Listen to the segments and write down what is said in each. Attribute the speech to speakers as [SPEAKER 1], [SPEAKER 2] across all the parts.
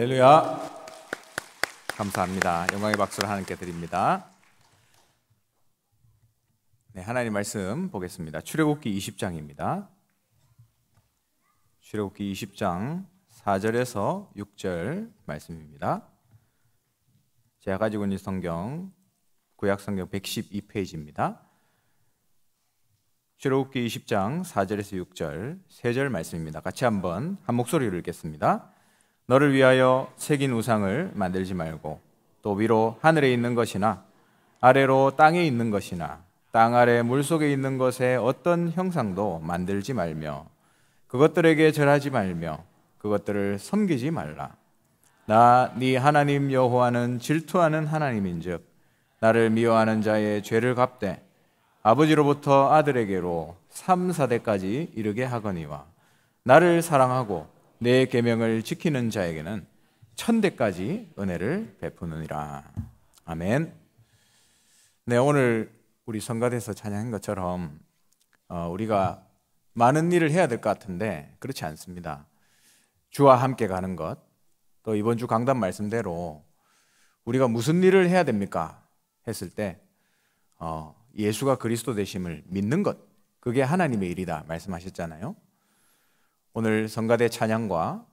[SPEAKER 1] 할렐루야. 감사합니다. 영광의 박수를 하나님께 드립니다. 네, 하나님 말씀 보겠습니다. 출애굽기 20장입니다. 출애굽기 20장 4절에서 6절 말씀입니다. 제가 가지고 있는 성경 구약 성경 112페이지입니다. 출애굽기 20장 4절에서 6절 세절 말씀입니다. 같이 한번 한 목소리로 읽겠습니다. 너를 위하여 새긴 우상을 만들지 말고 또 위로 하늘에 있는 것이나 아래로 땅에 있는 것이나 땅 아래 물 속에 있는 것의 어떤 형상도 만들지 말며 그것들에게 절하지 말며 그것들을 섬기지 말라. 나 네 하나님 여호와는 질투하는 하나님인즉 나를 미워하는 자의 죄를 갚되 아버지로부터 아들에게로 삼사대까지 이르게 하거니와 나를 사랑하고 내 계명을 지키는 자에게는 천대까지 은혜를 베푸느니라. 아멘. 네, 오늘 우리 성가대에서 찬양한 것처럼 어, 우리가 많은 일을 해야 될 것 같은데 그렇지 않습니다. 주와 함께 가는 것, 또 이번 주 강단 말씀대로 우리가 무슨 일을 해야 됩니까? 했을 때 어, 예수가 그리스도 되심을 믿는 것, 그게 하나님의 일이다 말씀하셨잖아요. 오늘 성가대 찬양과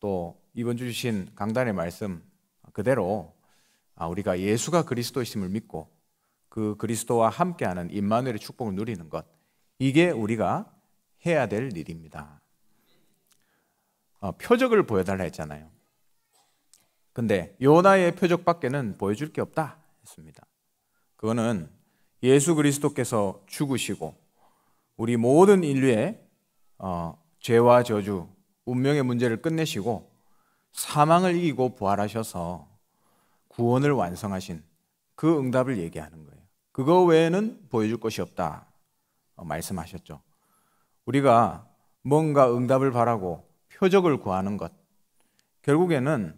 [SPEAKER 1] 또 이번 주 주신 강단의 말씀 그대로 아, 우리가 예수가 그리스도이심을 믿고 그 그리스도와 함께하는 임마누엘의 축복을 누리는 것 이게 우리가 해야 될 일입니다. 어, 표적을 보여달라 했잖아요. 근데 요나의 표적밖에는 보여줄 게 없다 했습니다. 그거는 예수 그리스도께서 죽으시고 우리 모든 인류의 어, 죄와 저주, 운명의 문제를 끝내시고 사망을 이기고 부활하셔서 구원을 완성하신 그 응답을 얘기하는 거예요. 그거 외에는 보여줄 것이 없다. 어, 말씀하셨죠. 우리가 뭔가 응답을 바라고 표적을 구하는 것. 결국에는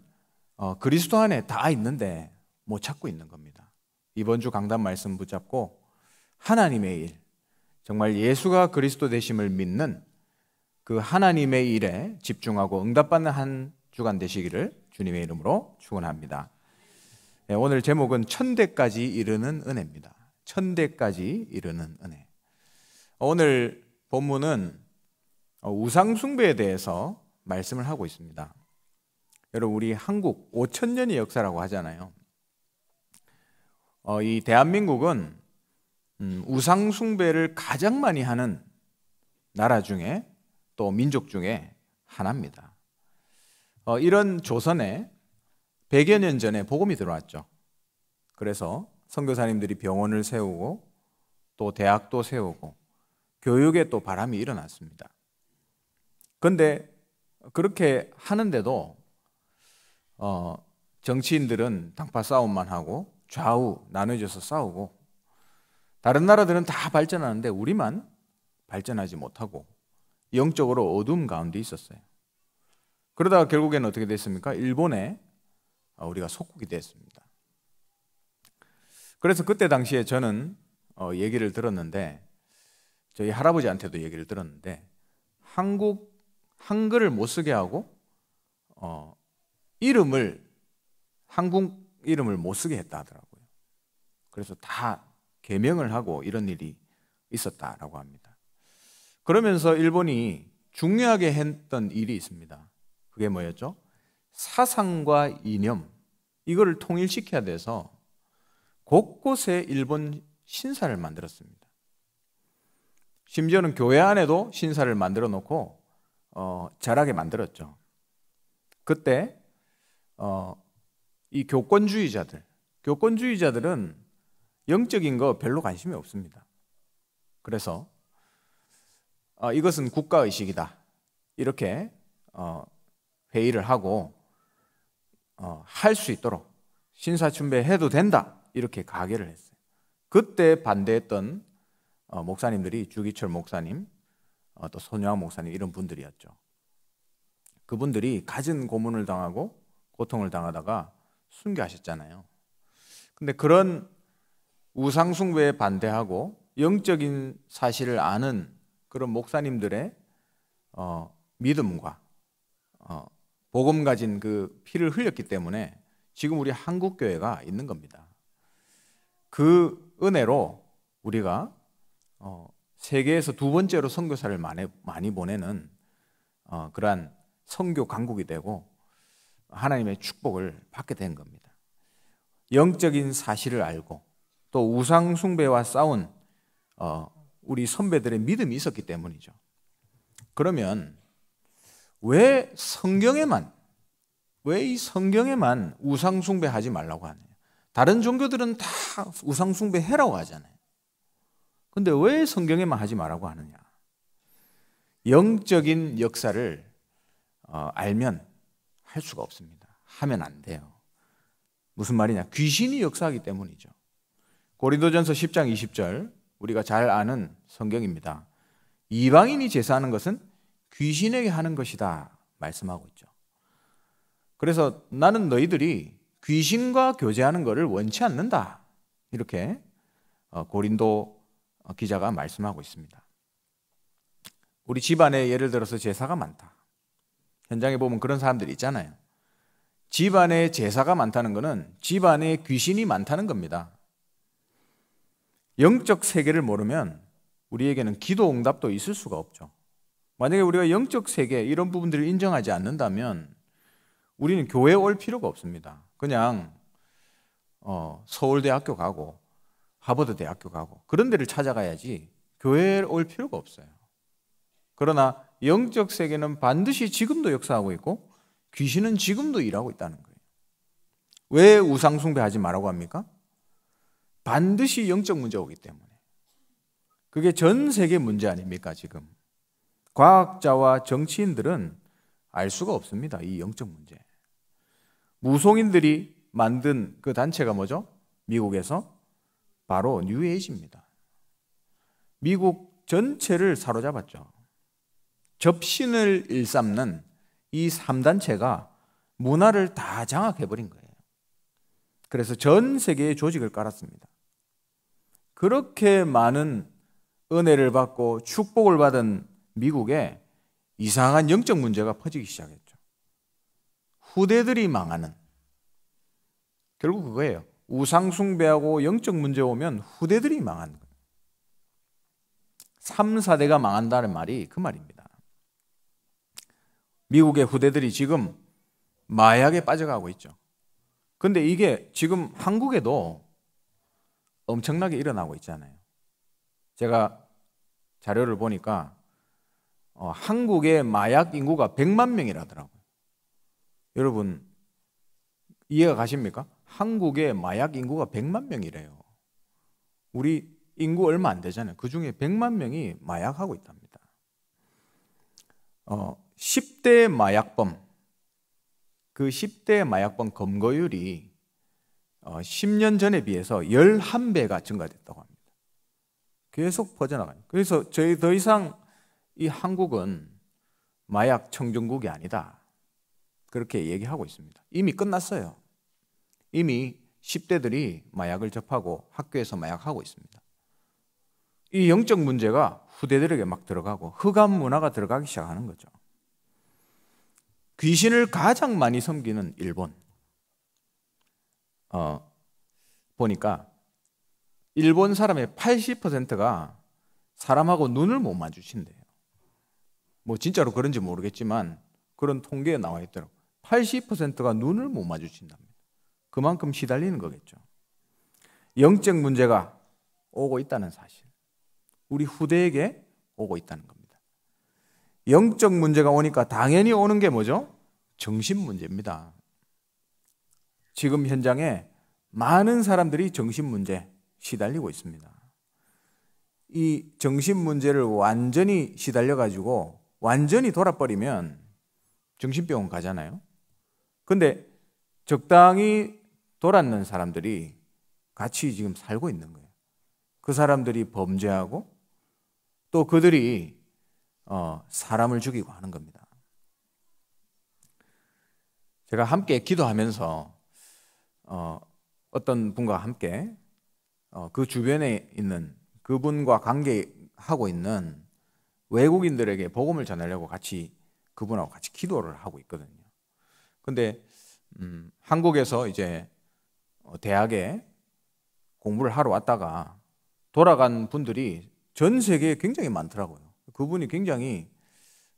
[SPEAKER 1] 어, 그리스도 안에 다 있는데 못 찾고 있는 겁니다. 이번 주 강단 말씀 붙잡고 하나님의 일, 정말 예수가 그리스도 되심을 믿는 그 하나님의 일에 집중하고 응답받는 한 주간 되시기를 주님의 이름으로 축원합니다. 네, 오늘 제목은 천대까지 이르는 은혜입니다. 천대까지 이르는 은혜. 오늘 본문은 우상 숭배에 대해서 말씀을 하고 있습니다. 여러분 우리 한국 5천 년의 역사라고 하잖아요. 어, 이 대한민국은 음, 우상 숭배를 가장 많이 하는 나라 중에 또 민족 중에 하나입니다. 어, 이런 조선에 100여 년 전에 복음이 들어왔죠. 그래서 선교사님들이 병원을 세우고 또 대학도 세우고 교육에 또 바람이 일어났습니다. 그런데 그렇게 하는데도 어, 정치인들은 당파 싸움만 하고 좌우 나눠져서 싸우고 다른 나라들은 다 발전하는데 우리만 발전하지 못하고 영적으로 어둠 가운데 있었어요. 그러다가 결국에는 어떻게 됐습니까? 일본에 아, 우리가 속국이 됐습니다. 그래서 그때 당시에 저는 어, 얘기를 들었는데 저희 할아버지한테도 얘기를 들었는데 한국 한글을 못 쓰게 하고 어, 이름을 한국 이름을 못 쓰게 했다 하더라고요. 그래서 다 개명을 하고 이런 일이 있었다라고 합니다. 그러면서 일본이 중요하게 했던 일이 있습니다. 그게 뭐였죠? 사상과 이념 이거를 통일시켜야 돼서 곳곳에 일본 신사를 만들었습니다. 심지어는 교회 안에도 신사를 만들어 놓고 어, 자라게 만들었죠. 그때 어, 이 교권주의자들, 교권주의자들은 영적인 거 별로 관심이 없습니다. 그래서 어, 이것은 국가 의식이다. 이렇게 어, 회의를 하고 어, 할 수 있도록 신사춘배해도 된다. 이렇게 가게를 했어요. 그때 반대했던 어, 목사님들이 주기철 목사님, 어, 또 손영아 목사님 이런 분들이었죠. 그분들이 가진 고문을 당하고 고통을 당하다가 순교하셨잖아요. 근데 그런 우상숭배에 반대하고 영적인 사실을 아는 그런 목사님들의 어, 믿음과 어, 복음 가진 그 피를 흘렸기 때문에 지금 우리 한국 교회가 있는 겁니다. 그 은혜로 우리가 어, 세계에서 두 번째로 선교사를 많이, 많이 보내는 어, 그러한 선교 강국이 되고 하나님의 축복을 받게 된 겁니다. 영적인 사실을 알고 또 우상 숭배와 싸운 어, 우리 선배들의 믿음이 있었기 때문이죠. 그러면 왜 성경에만 왜 이 성경에만 우상 숭배하지 말라고 하느냐? 다른 종교들은 다 우상 숭배해라고 하잖아요. 근데 왜 성경에만 하지 말라고 하느냐? 영적인 역사를 어, 알면 할 수가 없습니다. 하면 안 돼요. 무슨 말이냐? 귀신이 역사하기 때문이죠. 고린도전서 10장 20절 우리가 잘 아는 성경입니다. 이방인이 제사하는 것은 귀신에게 하는 것이다 말씀하고 있죠. 그래서 나는 너희들이 귀신과 교제하는 것을 원치 않는다. 이렇게 어, 고린도 어, 기자가 말씀하고 있습니다. 우리 집안에 예를 들어서 제사가 많다. 현장에 보면 그런 사람들이 있잖아요. 집안에 제사가 많다는 것은 집안에 귀신이 많다는 겁니다. 영적 세계를 모르면 우리에게는 기도 응답도 있을 수가 없죠. 만약에 우리가 영적 세계 이런 부분들을 인정하지 않는다면 우리는 교회 에올 필요가 없습니다. 그냥 어, 서울대학교 가고 하버드대학교 가고 그런 데를 찾아가야지 교회에 올 필요가 없어요. 그러나 영적 세계는 반드시 지금도 역사하고 있고 귀신은 지금도 일하고 있다는 거예요. 왜 우상숭배하지 말라고 합니까? 반드시 영적 문제 오기 때문에. 그게 전 세계 문제 아닙니까, 지금? 과학자와 정치인들은 알 수가 없습니다. 이 영적 문제. 무송인들이 만든 그 단체가 뭐죠? 미국에서 바로 뉴에이지입니다. 미국 전체를 사로잡았죠. 접신을 일삼는 이 3단체가 문화를 다 장악해버린 거예요. 그래서 전 세계에 조직을 깔았습니다. 그렇게 많은 은혜를 받고 축복을 받은 미국에 이상한 영적 문제가 퍼지기 시작했죠. 후대들이 망하는 결국 그거예요. 우상숭배하고 영적 문제 오면 후대들이 망하는 거예요. 3, 4대가 망한다는 말이 그 말입니다. 미국의 후대들이 지금 마약에 빠져가고 있죠. 근데 이게 지금 한국에도 엄청나게 일어나고 있잖아요. 제가 자료를 보니까 어, 한국의 마약 인구가 100만 명이라더라고요. 여러분 이해가 가십니까? 한국의 마약 인구가 100만 명이래요. 우리 인구 얼마 안 되잖아요. 그 중에 100만 명이 마약하고 있답니다. 어, 10대 마약범, 그 10대 마약범 검거율이 10년 어, 전에 비해서 11배가 증가됐다고 합니다. 계속 퍼져나가요. 그래서 저희 더 이상 이 한국은 마약 청정국이 아니다. 그렇게 얘기하고 있습니다. 이미 끝났어요. 이미 10대들이 마약을 접하고 학교에서 마약하고 있습니다. 이 영적 문제가 후대들에게 막 들어가고 흑암 문화가 들어가기 시작하는 거죠. 귀신을 가장 많이 섬기는 일본. 어, 보니까 일본 사람의 80%가 사람하고 눈을 못 마주친대요. 뭐 진짜로 그런지 모르겠지만 그런 통계에 나와 있더라고. 80%가 눈을 못 마주친답니다. 그만큼 시달리는 거겠죠. 영적 문제가 오고 있다는 사실. 우리 후대에게 오고 있다는 겁니다. 영적 문제가 오니까 당연히 오는 게 뭐죠? 정신 문제입니다. 지금 현장에 많은 사람들이 정신 문제 시달리고 있습니다. 이 정신 문제를 완전히 시달려 가지고 완전히 돌아버리면 정신병원 가잖아요. 근데 적당히 돌았는 사람들이 같이 지금 살고 있는 거예요. 그 사람들이 범죄하고 또 그들이 어, 사람을 죽이고 하는 겁니다. 제가 함께 기도하면서 어, 어떤 분과 함께 어, 그 주변에 있는 그분과 관계하고 있는 외국인들에게 복음을 전하려고 같이 그분하고 같이 기도를 하고 있거든요. 근데 음, 한국에서 이제 어, 대학에 공부를 하러 왔다가 돌아간 분들이 전 세계에 굉장히 많더라고요. 그분이 굉장히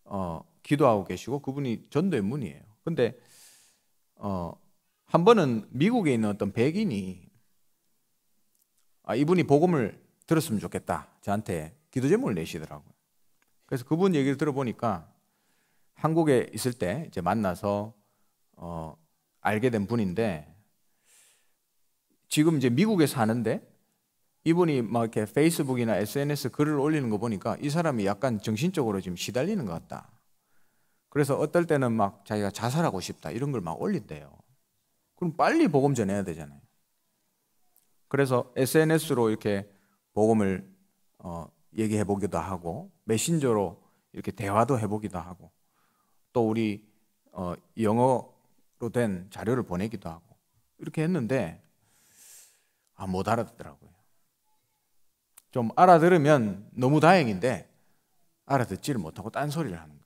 [SPEAKER 1] 어, 기도하고 계시고 그분이 전도의 문이에요. 근데 어, 한 번은 미국에 있는 어떤 백인이 아, 이분이 복음을 들었으면 좋겠다. 저한테 기도 제목을 내시더라고요. 그래서 그분 얘기를 들어보니까 한국에 있을 때 이제 만나서 어, 알게 된 분인데 지금 이제 미국에 사는데 이분이 막 이렇게 페이스북이나 SNS 글을 올리는 거 보니까 이 사람이 약간 정신적으로 지금 시달리는 것 같다. 그래서 어떨 때는 막 자기가 자살하고 싶다 이런 걸 막 올린대요. 그럼 빨리 복음 전해야 되잖아요. 그래서 SNS로 이렇게 복음을 어, 얘기해 보기도 하고 메신저로 이렇게 대화도 해보기도 하고 또 우리 어, 영어로 된 자료를 보내기도 하고 이렇게 했는데 아, 못 알아듣더라고요. 좀 알아들으면 너무 다행인데 알아듣지를 못하고 딴 소리를 하는 거예요.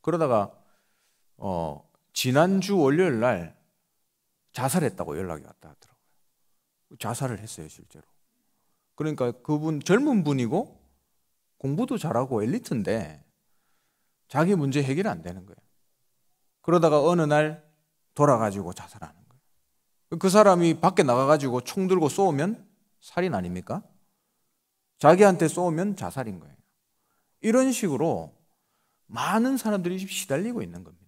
[SPEAKER 1] 그러다가 어, 지난주 월요일 날 자살했다고 연락이 왔다 하더라고요. 자살을 했어요, 실제로. 그러니까 그분 젊은 분이고 공부도 잘하고 엘리트인데 자기 문제 해결이 안 되는 거예요. 그러다가 어느 날 돌아가지고 자살하는 거예요. 그 사람이 밖에 나가가지고 총 들고 쏘면 살인 아닙니까? 자기한테 쏘면 자살인 거예요. 이런 식으로 많은 사람들이 시달리고 있는 겁니다.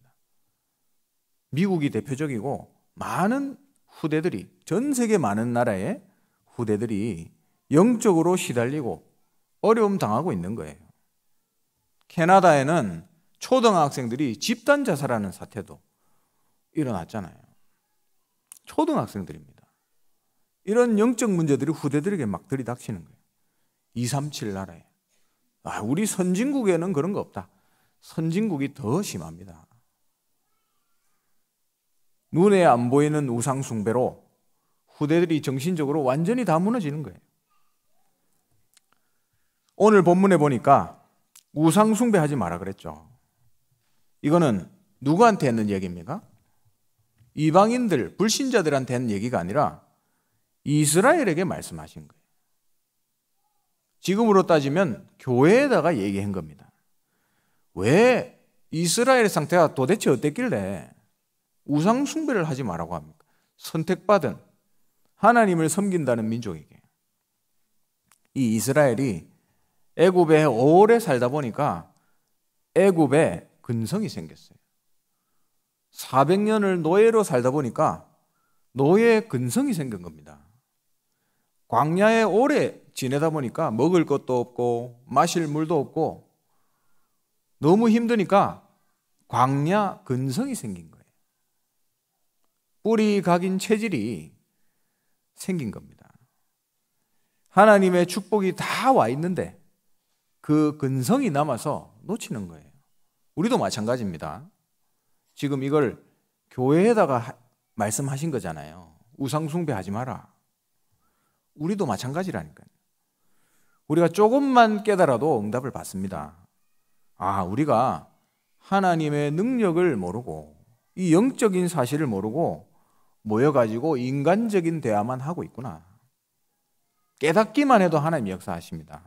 [SPEAKER 1] 미국이 대표적이고 많은 후대들이 전 세계 많은 나라의 후대들이 영적으로 시달리고 어려움 당하고 있는 거예요. 캐나다에는 초등학생들이 집단 자살하는 사태도 일어났잖아요. 초등학생들입니다. 이런 영적 문제들이 후대들에게 막 들이닥치는 거예요. 237 나라에. 아, 우리 선진국에는 그런 거 없다. 선진국이 더 심합니다. 눈에 안 보이는 우상숭배로 후대들이 정신적으로 완전히 다 무너지는 거예요. 오늘 본문에 보니까 우상숭배하지 마라 그랬죠. 이거는 누구한테 했는 얘기입니까? 이방인들, 불신자들한테 한 얘기가 아니라 이스라엘에게 말씀하신 거예요. 지금으로 따지면 교회에다가 얘기한 겁니다. 왜 이스라엘 상태가 도대체 어땠길래 우상 숭배를 하지 말라고 합니까? 선택받은 하나님을 섬긴다는 민족에게 이 이스라엘이 애굽에 오래 살다 보니까 애굽에 근성이 생겼어요. 400년을 노예로 살다 보니까 노예 근성이 생긴 겁니다. 광야에 오래 지내다 보니까 먹을 것도 없고 마실 물도 없고 너무 힘드니까 광야 근성이 생긴 거예요. 뿌리 각인 체질이 생긴 겁니다. 하나님의 축복이 다 와 있는데 그 근성이 남아서 놓치는 거예요. 우리도 마찬가지입니다. 지금 이걸 교회에다가 하, 말씀하신 거잖아요. 우상숭배 하지 마라. 우리도 마찬가지라니까요. 우리가 조금만 깨달아도 응답을 받습니다. 아, 우리가 하나님의 능력을 모르고 이 영적인 사실을 모르고 모여가지고 인간적인 대화만 하고 있구나. 깨닫기만 해도 하나님 역사하십니다.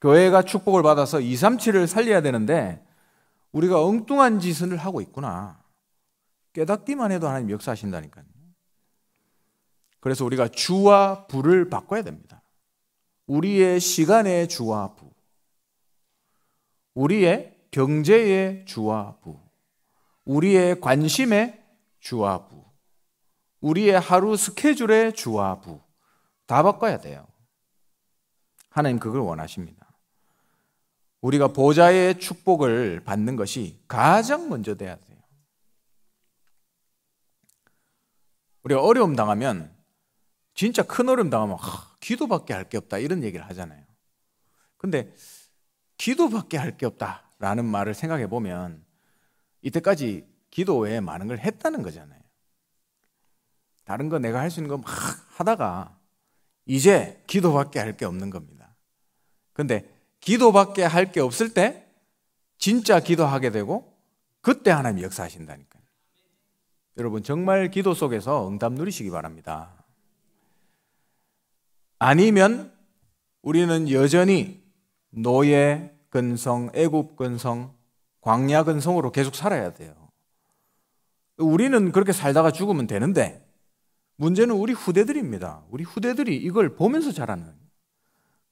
[SPEAKER 1] 교회가 축복을 받아서 2, 3, 7을 살려야 되는데 우리가 엉뚱한 짓을 하고 있구나. 깨닫기만 해도 하나님 역사하신다니까요. 그래서 우리가 주와 부를 바꿔야 됩니다. 우리의 시간의 주와 부. 우리의 경제의 주와 부. 우리의 관심의 주와 부. 우리의 하루 스케줄의 주와부 다 바꿔야 돼요. 하나님 그걸 원하십니다. 우리가 보좌의 축복을 받는 것이 가장 먼저 돼야 돼요. 우리가 어려움 당하면 진짜 큰 어려움 당하면 하, 기도밖에 할 게 없다 이런 얘기를 하잖아요. 근데 기도밖에 할 게 없다라는 말을 생각해 보면 이때까지 기도 외에 많은 걸 했다는 거잖아요. 다른 거 내가 할 수 있는 거 막 하다가 이제 기도밖에 할 게 없는 겁니다. 근데 기도밖에 할 게 없을 때 진짜 기도하게 되고 그때 하나님 역사하신다니까요. 여러분 정말 기도 속에서 응답 누리시기 바랍니다. 아니면 우리는 여전히 노예 근성, 애굽 근성, 광야 근성으로 계속 살아야 돼요. 우리는 그렇게 살다가 죽으면 되는데 문제는 우리 후대들입니다. 우리 후대들이 이걸 보면서 자라는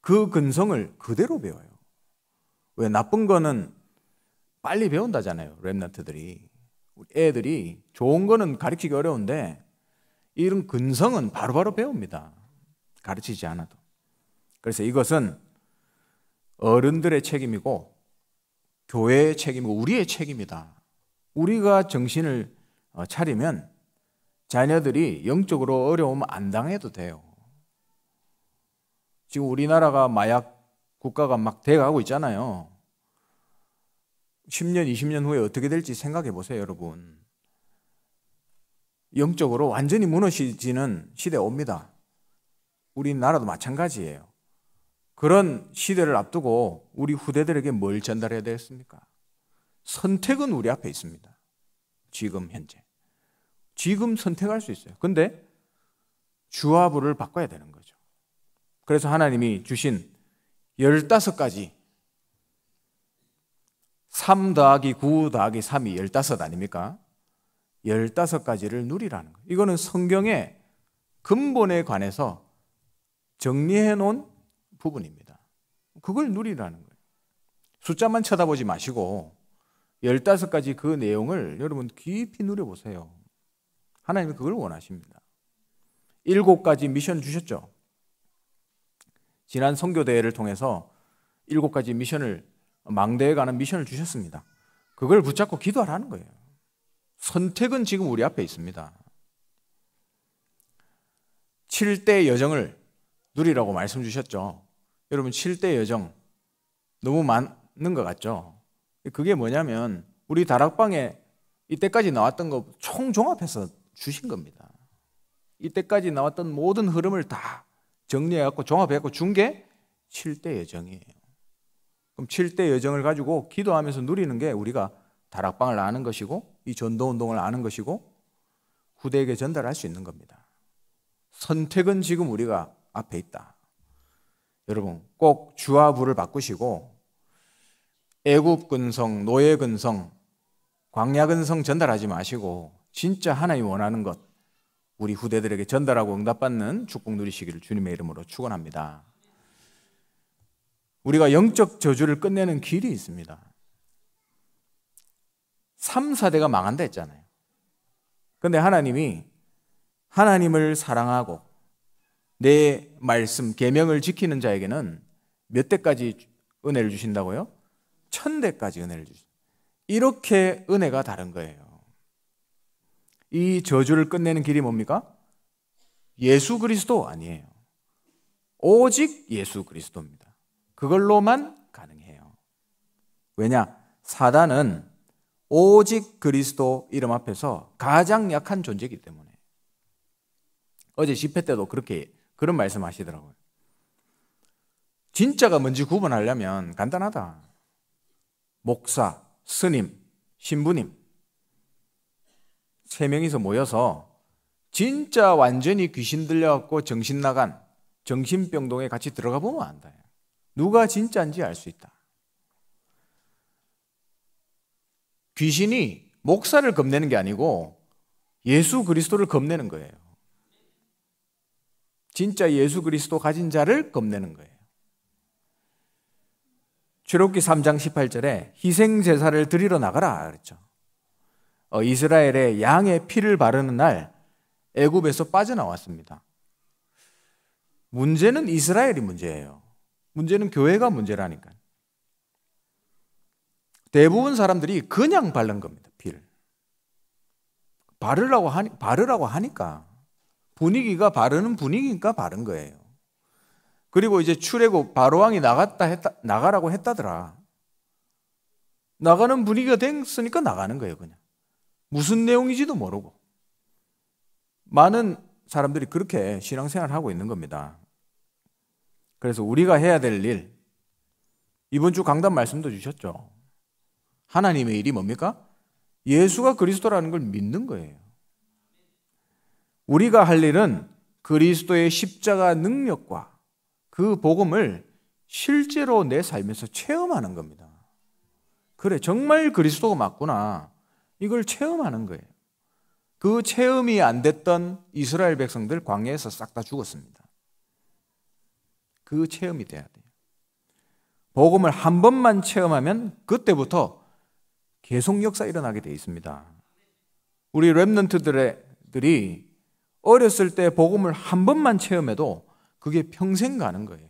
[SPEAKER 1] 그 근성을 그대로 배워요. 왜 나쁜 거는 빨리 배운다잖아요. 랩나트들이 애들이 좋은 거는 가르치기 어려운데 이런 근성은 바로바로 바로 배웁니다. 가르치지 않아도. 그래서 이것은 어른들의 책임이고 교회의 책임이고 우리의 책임이다. 우리가 정신을 어, 차리면 자녀들이 영적으로 어려움 안 당해도 돼요. 지금 우리나라가 마약 국가가 막 돼가고 있잖아요. 10년, 20년 후에 어떻게 될지 생각해 보세요, 여러분. 영적으로 완전히 무너지는 시대 옵니다. 우리나라도 마찬가지예요. 그런 시대를 앞두고 우리 후대들에게 뭘 전달해야 되겠습니까? 선택은 우리 앞에 있습니다. 지금 현재. 지금 선택할 수 있어요. 근데 주화부를 바꿔야 되는 거죠. 그래서 하나님이 주신 15가지 3 더하기 9 더하기 3이 15 아닙니까? 15가지를 누리라는 거예요. 이거는 성경의 근본에 관해서 정리해 놓은 부분입니다. 그걸 누리라는 거예요. 숫자만 쳐다보지 마시고 15가지 그 내용을 여러분 깊이 누려보세요. 하나님이 그걸 원하십니다. 일곱 가지 미션 주셨죠. 지난 선교대회를 통해서 일곱 가지 미션을 망대에 가는 미션을 주셨습니다. 그걸 붙잡고 기도하라는 거예요. 선택은 지금 우리 앞에 있습니다. 7대 여정을 누리라고 말씀 주셨죠. 여러분 7대 여정 너무 많은 것 같죠. 그게 뭐냐면 우리 다락방에 이때까지 나왔던 거 총 종합해서 주신 겁니다. 이때까지 나왔던 모든 흐름을 다 정리해 갖고 종합해 갖고 준 게 7대 여정이에요. 그럼 7대 여정을 가지고 기도하면서 누리는 게 우리가 다락방을 아는 것이고 이 전도 운동을 아는 것이고 후대에게 전달할 수 있는 겁니다. 선택은 지금 우리가 앞에 있다. 여러분 꼭 주화부를 바꾸시고 애굽 근성, 노예 근성, 광야 근성 전달하지 마시고 진짜 하나님 원하는 것 우리 후대들에게 전달하고 응답받는 축복 누리시기를 주님의 이름으로 축원합니다. 우리가 영적 저주를 끝내는 길이 있습니다. 3, 4대가 망한다 했잖아요. 그런데 하나님이 하나님을 사랑하고 내 말씀 계명을 지키는 자에게는 몇 대까지 은혜를 주신다고요? 천 대까지 은혜를 주신. 다 이렇게 은혜가 다른 거예요. 이 저주를 끝내는 길이 뭡니까? 예수 그리스도 아니에요. 오직 예수 그리스도입니다. 그걸로만 가능해요. 왜냐? 사단은 오직 그리스도 이름 앞에서 가장 약한 존재이기 때문에. 어제 집회 때도 그렇게 그런 말씀 하시더라고요. 진짜가 뭔지 구분하려면 간단하다. 목사, 스님, 신부님. 세 명이서 모여서 진짜 완전히 귀신 들려갖고 정신 나간 정신병동에 같이 들어가 보면 안다. 누가 진짜인지 알 수 있다. 귀신이 목사를 겁내는 게 아니고 예수 그리스도를 겁내는 거예요. 진짜 예수 그리스도 가진 자를 겁내는 거예요. 출애굽기 3장 18절에 희생 제사를 드리러 나가라 그랬죠. 어, 이스라엘의 양의 피를 바르는 날 애굽에서 빠져나왔습니다. 문제는 이스라엘이 문제예요. 문제는 교회가 문제라니까. 대부분 사람들이 그냥 바른 겁니다. 피를. 바르라고 하니 바르라고 하니까 분위기가 바르는 분위기니까 바른 거예요. 그리고 이제 출애굽 바로 왕이 나갔다 했다 나가라고 했다더라. 나가는 분위기가 됐으니까 나가는 거예요, 그냥. 무슨 내용이지도 모르고 많은 사람들이 그렇게 신앙생활을 하고 있는 겁니다. 그래서 우리가 해야 될 일, 이번 주 강단 말씀도 주셨죠. 하나님의 일이 뭡니까? 예수가 그리스도라는 걸 믿는 거예요. 우리가 할 일은 그리스도의 십자가 능력과 그 복음을 실제로 내 삶에서 체험하는 겁니다. 그래, 정말 그리스도가 맞구나. 이걸 체험하는 거예요. 그 체험이 안 됐던 이스라엘 백성들 광야에서 싹 다 죽었습니다. 그 체험이 돼야 돼요. 복음을 한 번만 체험하면 그때부터 계속 역사 일어나게 돼 있습니다. 우리 랩런트들이 어렸을 때 복음을 한 번만 체험해도 그게 평생 가는 거예요.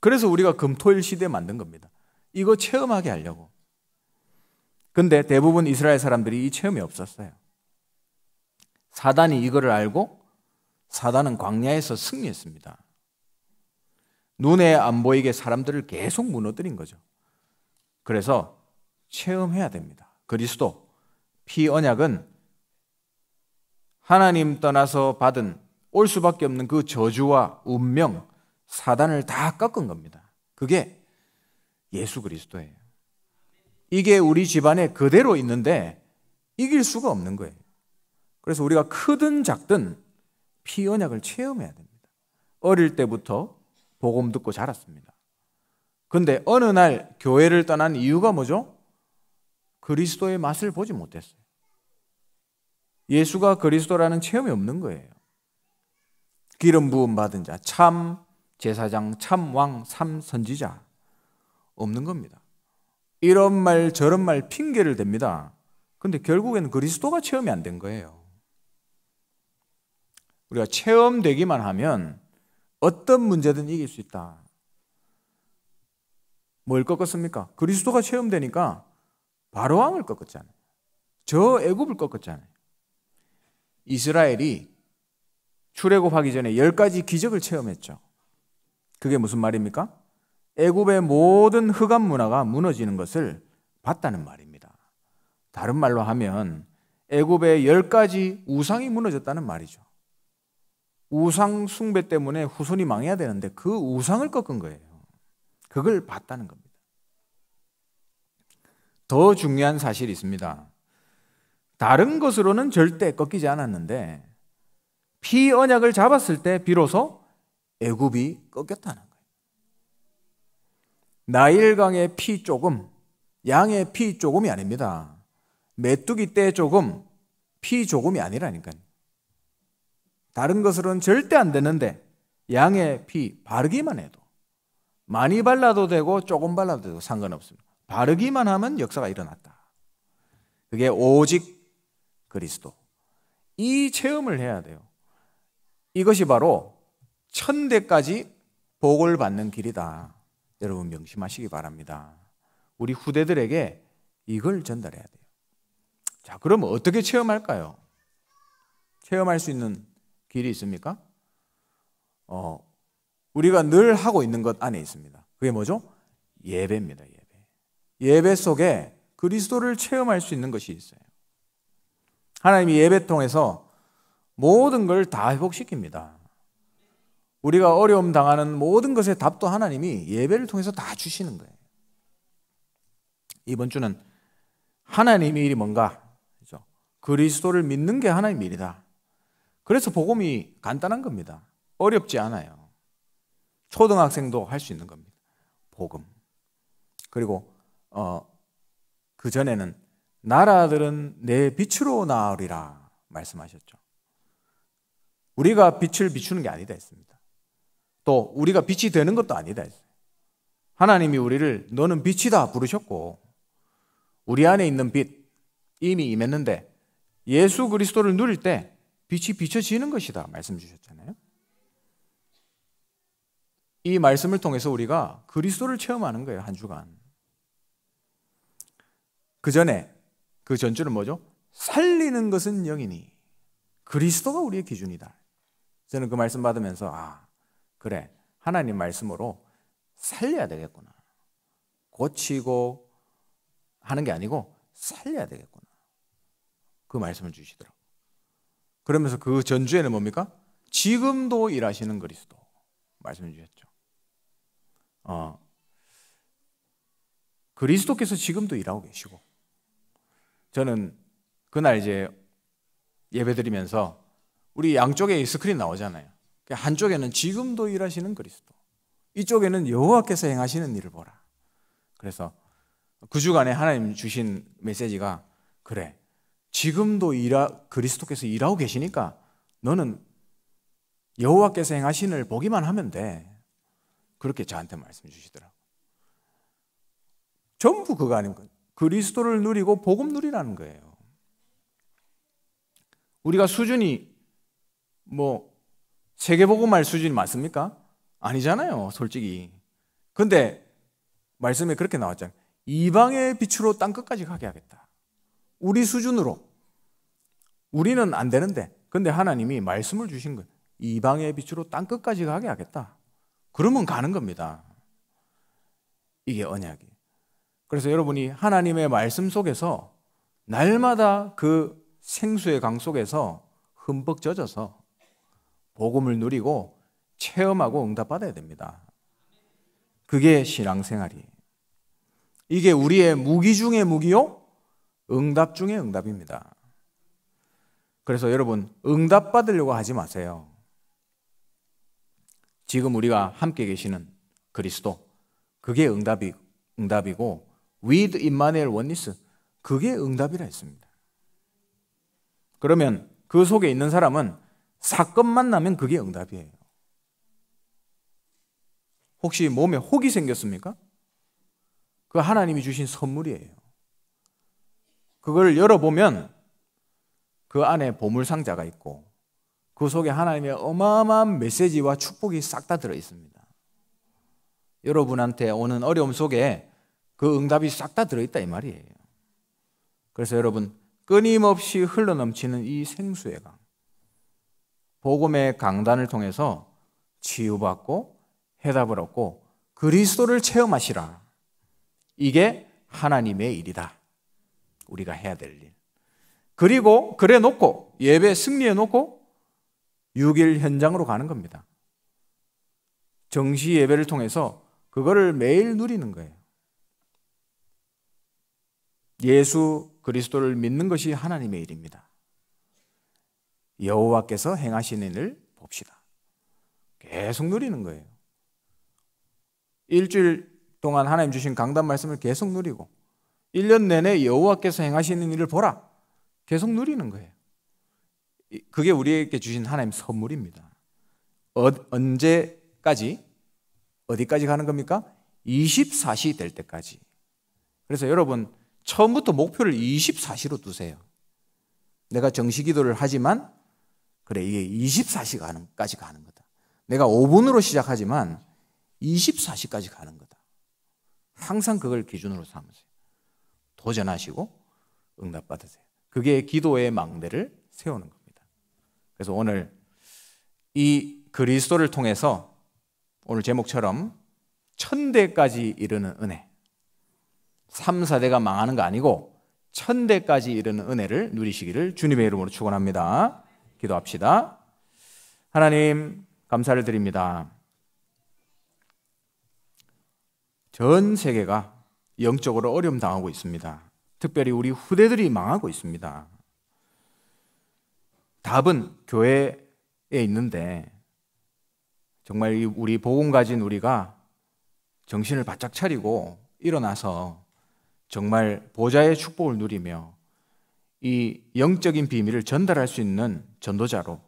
[SPEAKER 1] 그래서 우리가 금토일 시대 만든 겁니다. 이거 체험하게 하려고. 근데 대부분 이스라엘 사람들이 이 체험이 없었어요. 사단이 이거를 알고 사단은 광야에서 승리했습니다. 눈에 안 보이게 사람들을 계속 무너뜨린 거죠. 그래서 체험해야 됩니다. 그리스도, 피 언약은 하나님 떠나서 받은 올 수밖에 없는 그 저주와 운명, 사단을 다 꺾은 겁니다. 그게 예수 그리스도예요. 이게 우리 집안에 그대로 있는데 이길 수가 없는 거예요. 그래서 우리가 크든 작든 피 언약을 체험해야 됩니다. 어릴 때부터 복음 듣고 자랐습니다. 근데 어느 날 교회를 떠난 이유가 뭐죠? 그리스도의 맛을 보지 못했어요. 예수가 그리스도라는 체험이 없는 거예요. 기름 부음 받은 자, 참 제사장, 참 왕, 참 선지자 없는 겁니다. 이런 말 저런 말 핑계를 댑니다. 근데 결국에는 그리스도가 체험이 안 된 거예요. 우리가 체험되기만 하면 어떤 문제든 이길 수 있다. 뭘 꺾었습니까? 그리스도가 체험되니까 바로왕을 꺾었잖아요. 저 애굽을 꺾었잖아요. 이스라엘이 출애굽하기 전에 열 가지 기적을 체험했죠. 그게 무슨 말입니까? 애굽의 모든 흑암 문화가 무너지는 것을 봤다는 말입니다. 다른 말로 하면 애굽의 열 가지 우상이 무너졌다는 말이죠. 우상 숭배 때문에 후손이 망해야 되는데 그 우상을 꺾은 거예요. 그걸 봤다는 겁니다. 더 중요한 사실이 있습니다. 다른 것으로는 절대 꺾이지 않았는데 피 언약을 잡았을 때 비로소 애굽이 꺾였다는 나일강의 피 조금, 양의 피 조금이 아닙니다. 메뚜기 때 조금, 피 조금이 아니라니까요. 다른 것으로는 절대 안 되는데 양의 피 바르기만 해도 많이 발라도 되고 조금 발라도 되고 상관없습니다. 바르기만 하면 역사가 일어났다. 그게 오직 그리스도. 이 체험을 해야 돼요. 이것이 바로 천대까지 복을 받는 길이다. 여러분 명심하시기 바랍니다. 우리 후대들에게 이걸 전달해야 돼요. 자, 그럼 어떻게 체험할까요? 체험할 수 있는 길이 있습니까? 어, 우리가 늘 하고 있는 것 안에 있습니다. 그게 뭐죠? 예배입니다, 예배. 예배 속에 그리스도를 체험할 수 있는 것이 있어요. 하나님이 예배 통해서 모든 걸 다 회복시킵니다. 우리가 어려움 당하는 모든 것의 답도 하나님이 예배를 통해서 다 주시는 거예요. 이번 주는 하나님의 일이 뭔가 그렇죠? 그리스도를 믿는 게 하나님의 일이다. 그래서 복음이 간단한 겁니다. 어렵지 않아요. 초등학생도 할 수 있는 겁니다. 복음. 그리고 어, 그 전에는 나라들은 내 빛으로 나으리라 말씀하셨죠. 우리가 빛을 비추는 게 아니다 했습니다. 또 우리가 빛이 되는 것도 아니다. 하나님이 우리를 너는 빛이다 부르셨고 우리 안에 있는 빛 이미 임했는데 예수 그리스도를 누릴 때 빛이 비춰지는 것이다 말씀 주셨잖아요. 이 말씀을 통해서 우리가 그리스도를 체험하는 거예요, 한 주간. 그 전에 그 전주는 뭐죠? 살리는 것은 영이니 그리스도가 우리의 기준이다. 저는 그 말씀 받으면서 아, 그래. 하나님 말씀으로 살려야 되겠구나. 고치고 하는 게 아니고 살려야 되겠구나. 그 말씀을 주시더라고. 그러면서 그 전주에는 뭡니까? 지금도 일하시는 그리스도 말씀해 주셨죠. 어, 그리스도께서 지금도 일하고 계시고 저는 그날 이제 예배드리면서 우리 양쪽에 스크린 나오잖아요. 한쪽에는 지금도 일하시는 그리스도, 이쪽에는 여호와께서 행하시는 일을 보라. 그래서 그 주간에 하나님 주신 메시지가 그래. 지금도 일하, 그리스도께서 일하고 계시니까 너는 여호와께서 행하신 을 보기만 하면 돼. 그렇게 저한테 말씀 주시더라고. 전부 그거 아닙니까? 그리스도를 누리고 복음 누리라는 거예요. 우리가 수준이 뭐 세계보고말 수준이 맞습니까? 아니잖아요, 솔직히. 근데 말씀에 그렇게 나왔잖아요. 이방의 빛으로 땅 끝까지 가게 하겠다. 우리 수준으로. 우리는 안 되는데. 근데 하나님이 말씀을 주신 거예요. 이방의 빛으로 땅 끝까지 가게 하겠다. 그러면 가는 겁니다. 이게 언약이. 그래서 여러분이 하나님의 말씀 속에서 날마다 그 생수의 강 속에서 흠뻑 젖어서 복음을 누리고 체험하고 응답받아야 됩니다. 그게 신앙생활이에요. 이게 우리의 무기 중의 무기요? 응답 중의 응답입니다. 그래서 여러분, 응답받으려고 하지 마세요. 지금 우리가 함께 계시는 그리스도, 그게 응답이, 응답이고, with Immanuel oneness, 그게 응답이라 했습니다. 그러면 그 속에 있는 사람은 사건만 나면 그게 응답이에요. 혹시 몸에 혹이 생겼습니까? 그 하나님이 주신 선물이에요. 그걸 열어보면 그 안에 보물상자가 있고 그 속에 하나님의 어마어마한 메시지와 축복이 싹 다 들어 있습니다. 여러분한테 오는 어려움 속에 그 응답이 싹 다 들어있다 이 말이에요. 그래서 여러분 끊임없이 흘러넘치는 이 생수의 강 복음의 강단을 통해서 치유받고 해답을 얻고 그리스도를 체험하시라. 이게 하나님의 일이다. 우리가 해야 될 일. 그리고 그래 놓고 예배 승리해 놓고 6일 현장으로 가는 겁니다. 정시 예배를 통해서 그거를 매일 누리는 거예요. 예수 그리스도를 믿는 것이 하나님의 일입니다. 여호와께서 행하신 일 봅시다. 계속 누리는 거예요. 일주일 동안 하나님 주신 강단 말씀을 계속 누리고 1년 내내 여호와께서 행하시는 일을 보라. 계속 누리는 거예요. 그게 우리에게 주신 하나님 선물입니다. 어, 언제까지? 어디까지 가는 겁니까? 24시 될 때까지. 그래서 여러분 처음부터 목표를 24시로 두세요. 내가 정시 기도를 하지만 그래, 이게 24시까지 가는 거다. 내가 5분으로 시작하지만 24시까지 가는 거다. 항상 그걸 기준으로 삼으세요. 도전하시고 응답받으세요. 그게 기도의 망대를 세우는 겁니다. 그래서 오늘 이 그리스도를 통해서 오늘 제목처럼 천대까지 이르는 은혜. 3, 4대가 망하는 거 아니고 천대까지 이르는 은혜를 누리시기를 주님의 이름으로 축원합니다. 기도합시다. 하나님, 감사를 드립니다. 전 세계가 영적으로 어려움 당하고 있습니다. 특별히 우리 후대들이 망하고 있습니다. 답은 교회에 있는데 정말 우리 복음 가진 우리가 정신을 바짝 차리고 일어나서 정말 보좌의 축복을 누리며 이 영적인 비밀을 전달할 수 있는 전도자로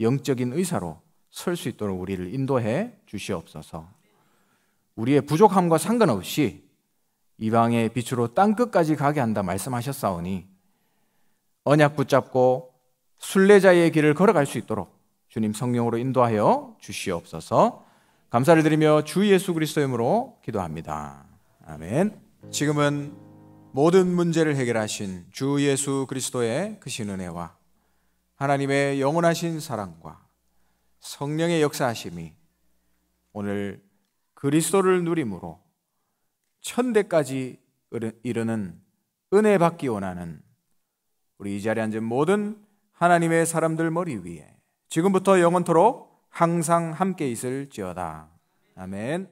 [SPEAKER 1] 영적인 의사로 설 수 있도록 우리를 인도해 주시옵소서. 우리의 부족함과 상관없이 이방의 빛으로 땅 끝까지 가게 한다 말씀하셨사오니 언약 붙잡고 순례자의 길을 걸어갈 수 있도록 주님 성령으로 인도하여 주시옵소서. 감사를 드리며 주 예수 그리스도이으로 기도합니다. 아멘. 지금은 모든 문제를 해결하신 주 예수 그리스도의 크신 은혜와 하나님의 영원하신 사랑과 성령의 역사하심이 오늘 그리스도를 누림으로 천대까지 이르는 은혜 받기 원하는 우리 이 자리에 앉은 모든 하나님의 사람들 머리 위에 지금부터 영원토록 항상 함께 있을지어다. 아멘.